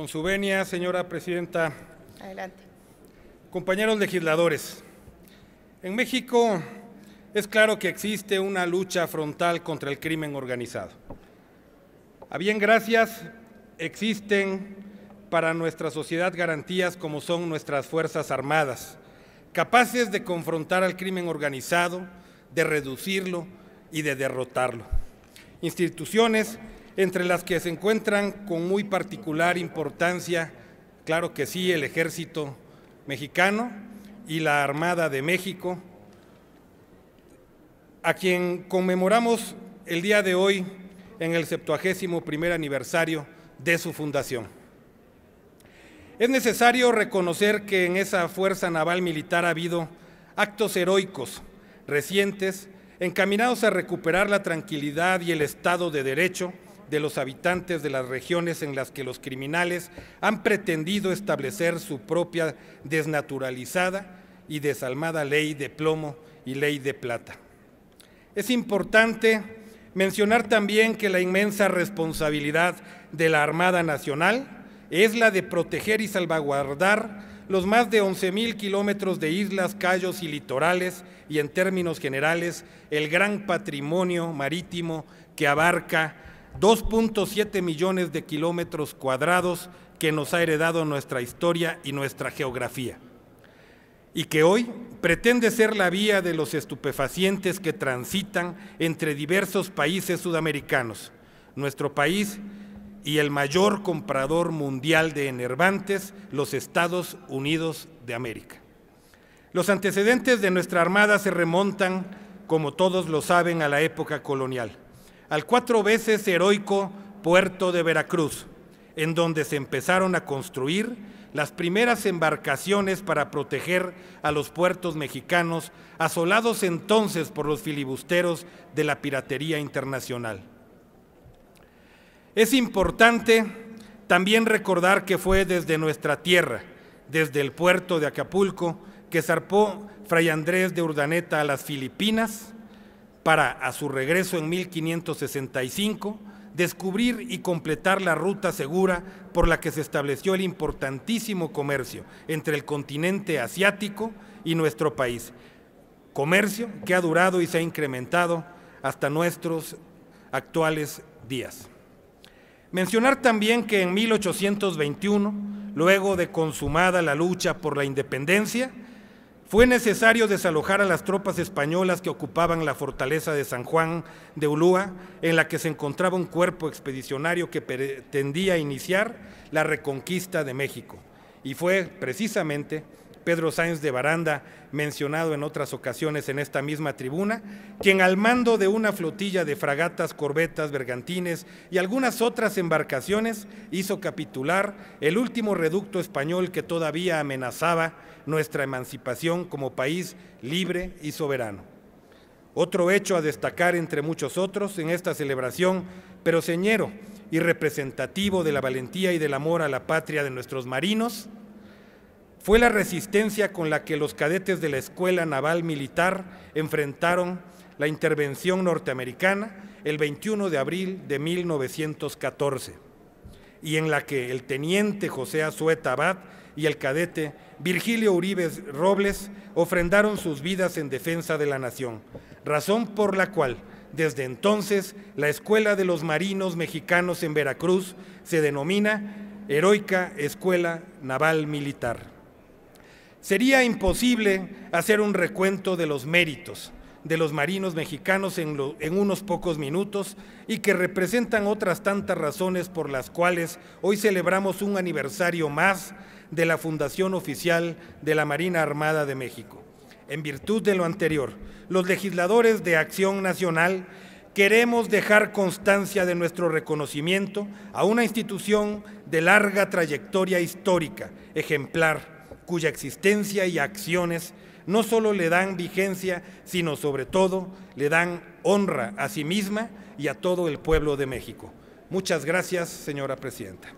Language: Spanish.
Con su venia, señora presidenta. Adelante. Compañeros legisladores, en México es claro que existe una lucha frontal contra el crimen organizado. A bien gracias, existen para nuestra sociedad garantías como son nuestras Fuerzas Armadas, capaces de confrontar al crimen organizado, de reducirlo y de derrotarlo. Instituciones entre las que se encuentran con muy particular importancia, claro que sí, el ejército mexicano y la Armada de México, a quien conmemoramos el día de hoy en el 71 aniversario de su fundación. Es necesario reconocer que en esa fuerza naval militar ha habido actos heroicos recientes encaminados a recuperar la tranquilidad y el Estado de Derecho, de los habitantes de las regiones en las que los criminales han pretendido establecer su propia desnaturalizada y desalmada ley de plomo y ley de plata. Es importante mencionar también que la inmensa responsabilidad de la Armada Nacional es la de proteger y salvaguardar los más de 11.000 kilómetros de islas, callos y litorales y en términos generales el gran patrimonio marítimo que abarca 2.7 millones de kilómetros cuadrados que nos ha heredado nuestra historia y nuestra geografía, y que hoy pretende ser la vía de los estupefacientes que transitan entre diversos países sudamericanos. Nuestro país y el mayor comprador mundial de enervantes, los Estados Unidos de América. Los antecedentes de nuestra Armada se remontan, como todos lo saben, a la época colonial al cuatro veces heroico puerto de Veracruz, en donde se empezaron a construir las primeras embarcaciones para proteger a los puertos mexicanos, asolados entonces por los filibusteros de la piratería internacional. Es importante también recordar que fue desde nuestra tierra, desde el puerto de Acapulco, que zarpó Fray Andrés de Urdaneta a las Filipinas, para, a su regreso en 1565, descubrir y completar la ruta segura por la que se estableció el importantísimo comercio entre el continente asiático y nuestro país. Comercio que ha durado y se ha incrementado hasta nuestros actuales días. Mencionar también que en 1821, luego de consumada la lucha por la independencia, fue necesario desalojar a las tropas españolas que ocupaban la fortaleza de San Juan de Ulúa, en la que se encontraba un cuerpo expedicionario que pretendía iniciar la reconquista de México. Y fue precisamente Pedro Sáenz de Baranda, mencionado en otras ocasiones en esta misma tribuna, quien al mando de una flotilla de fragatas, corbetas, bergantines y algunas otras embarcaciones hizo capitular el último reducto español que todavía amenazaba nuestra emancipación como país libre y soberano. Otro hecho a destacar entre muchos otros en esta celebración, pero señero y representativo de la valentía y del amor a la patria de nuestros marinos, fue la resistencia con la que los cadetes de la Escuela Naval Militar enfrentaron la intervención norteamericana el 21 de abril de 1914 y en la que el teniente José Azueta Abad y el cadete Virgilio Uribe Robles ofrendaron sus vidas en defensa de la nación, razón por la cual desde entonces la Escuela de los Marinos Mexicanos en Veracruz se denomina Heroica Escuela Naval Militar. Sería imposible hacer un recuento de los méritos de los marinos mexicanos en, unos pocos minutos y que representan otras tantas razones por las cuales hoy celebramos un aniversario más de la fundación oficial de la Marina Armada de México. En virtud de lo anterior, los legisladores de Acción Nacional queremos dejar constancia de nuestro reconocimiento a una institución de larga trayectoria histórica, ejemplar, cuya existencia y acciones no solo le dan vigencia, sino sobre todo le dan honra a sí misma y a todo el pueblo de México. Muchas gracias, señora presidenta.